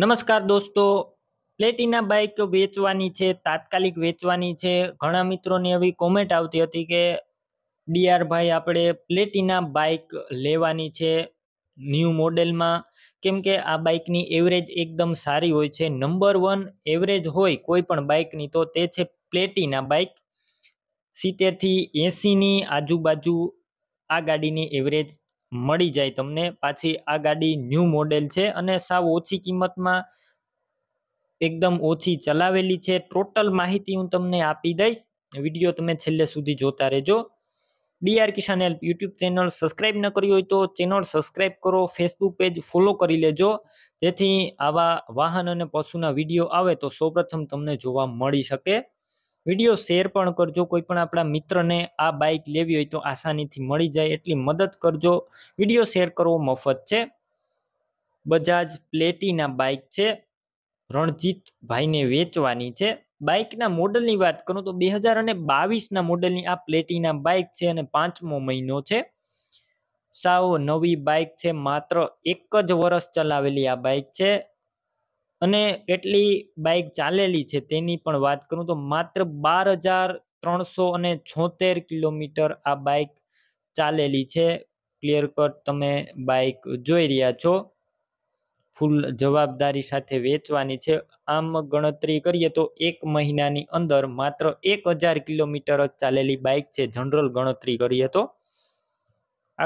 નમસ્કાર દોસ્તો Platina bike વેચવાની છે તાત્કાલિક વેચવાની છે ઘણા મિત્રોની એવી કોમેન્ટ આવતી હતી કે ડીઆરભાઈ આપણે પ્લેટિના બાઇક લેવાની છે ન્યૂ મોડેલમાં કેમ કે આ બાઇકની એવરેજ એકદમ સારી હોય છે નંબર વન એવરેજ હોય કોઈ પણ બાઇકની તો તે છે પ્લેટિના બાઇક સિત્તેરથી એસીની આજુબાજુ આ ગાડીની એવરેજ મળી જાય તમને પાછી આ ગાડી ન્યૂ મોડેલ છે અને સાવ ઓછી કિંમતમાં એકદમ ઓછી ચલાવેલી છે ટોટલ માહિતી હું તમને આપી દઈશ વિડીયો તમે છેલ્લે સુધી જોતા રહેજો BR Kishan help YouTube channel subscribe ન કરી હોય તો ચેનલ સબસ્ક્રાઇબ કરો ફેસબુક પેજ ફોલો કરી લેજો જેથી આવા વાહન અને પશુના વિડીયો આવે તો સૌપ્રથમ તમને જોવા મળી શકે વિડીયો શેર પણ કરજો કોઈ પણ આપણા મિત્રને આ બાઇક લેવી હોય તો આસાનીથી મળી જાય એટલી મદદ કરજો વિડીયો શેર કરવો મફત છે બજાજ પ્લેટીના બાઇક છે રણજીતભાઈને વેચવાની છે બાઇકના મોડલની વાત કરું તો બે હજાર અને બાવીસના મોડલની આ પ્લેટીના બાઇક છે અને પાંચમો મહિનો છે સાવ નવી બાઇક છે માત્ર એક જ વર્ષ ચલાવેલી આ બાઇક છે અને કેટલી બાઇક ચાલેલી છે તેની પણ વાત કરું તો માત્ર બાર હજાર ત્રણસો અને છોતેર કિલોમીટર આ બાઇક ચાલેલી છે ક્લિયર કટ તમે બાઇક જોઈ રહ્યા છો ફૂલ જવાબદારી સાથે વેચવાની છે આમ ગણતરી કરીએ તો એક મહિનાની અંદર માત્ર એક હજાર કિલોમીટર જ ચાલેલી બાઇક છે જનરલ ગણતરી કરીએ તો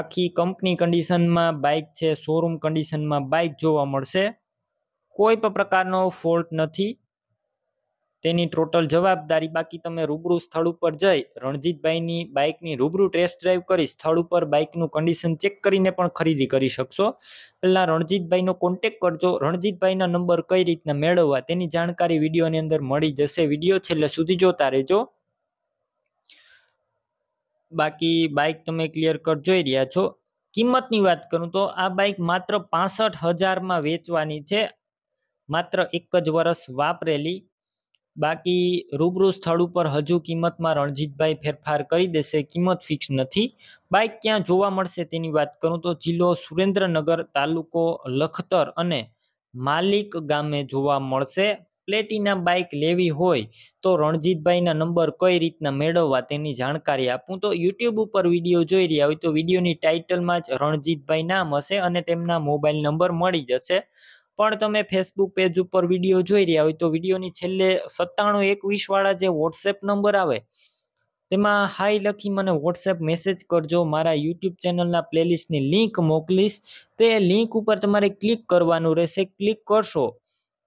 આખી કંપની કન્ડિશનમાં બાઇક છે શોરૂમ કન્ડિશનમાં બાઇક જોવા મળશે કોઈ પણ પ્રકારનો ફોલ્ટ નથી તેની ટોટલ જવાબદારી બાકી તમે રૂબરૂ સ્થળ ઉપર જઈ રણજીતભાઈની બાઇકની રૂબરૂ ટેસ્ટ ડ્રાઈવ કરી સ્થળ ઉપર બાઇકનું કન્ડિશન ચેક કરીને પણ ખરીદી કરી શકશો પહેલાં રણજીતભાઈનો કોન્ટેક કરજો રણજીતભાઈના નંબર કઈ રીતના મેળવવા તેની જાણકારી વિડીયોની અંદર મળી જશે વિડીયો છેલ્લે સુધી જોતા રહેજો બાકી બાઇક તમે ક્લિયર કર જોઈ રહ્યા છો કિંમતની વાત કરું તો આ બાઇક માત્ર પાસઠ હજારમાં વેચવાની છે માત્ર એક જ વર્ષ વાપરેલી બાકી રૂબરૂ સ્થળ ઉપર હજુ કિંમતમાં રણજીતભાઈ ફેરફાર કરી દેશે કિંમત ફિક્સ નથી બાઇક ક્યાં જોવા મળશે તેની વાત કરું તો જિલ્લો સુરેન્દ્રનગર તાલુકો લખતર અને માલિક ગામે જોવા મળશે પ્લેટિના બાઇક લેવી હોય તો રણજીતભાઈના નંબર કઈ રીતના મેળવવા તેની જાણકારી આપું તો યુટ્યુબ ઉપર વિડીયો જોઈ રહ્યા હોય તો વિડીયોની ટાઇટલમાં જ રણજીતભાઈ નામ હશે અને તેમના મોબાઈલ નંબર મળી જશે પણ તમે ફેસબુક પેજ ઉપર વિડીયો જોઈ રહ્યા હોય તો વિડીયોની છેલ્લે સત્તાણું એકવીસવાળા જે વોટ્સએપ નંબર આવે તેમાં હાઈ લખી મને વોટ્સએપ મેસેજ કરજો મારા યુટ્યુબ ચેનલના પ્લેલિસ્ટની લિંક મોકલીશ તે લિંક ઉપર તમારે ક્લિક કરવાનું રહેશે ક્લિક કરશો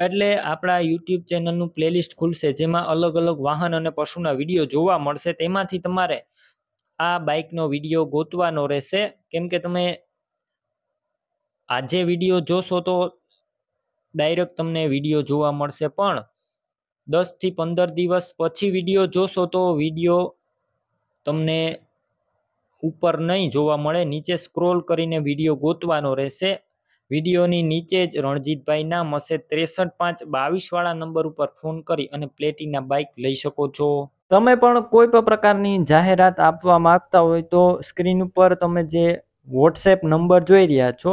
એટલે આપણા યુટ્યુબ ચેનલનું પ્લેલિસ્ટ ખુલશે જેમાં અલગ અલગ વાહન અને પશુના વિડીયો જોવા મળશે તેમાંથી તમારે આ બાઇકનો વિડીયો ગોતવાનો રહેશે કેમ કે તમે આજે વિડીયો જોશો તો ડાયરેક્ટ તમને વિડીયો જોવા મળશે પણ દસથી પંદર દિવસ પછી વિડીયો જોશો તો વિડીયો તમને ઉપર નહીં જોવા મળે નીચે સ્ક્રોલ કરીને વિડીયો ગોતવાનો રહેશે વિડીયોની નીચે જ રણજીતભાઈના મસે ત્રેસઠ પાંચ બાવીસવાળા નંબર ઉપર ફોન કરી અને પ્લેટીના બાઇક લઈ શકો છો તમે પણ કોઈ પણ પ્રકારની જાહેરાત આપવા માગતા હોય તો સ્ક્રીન ઉપર તમે જે વોટ્સએપ નંબર જોઈ રહ્યા છો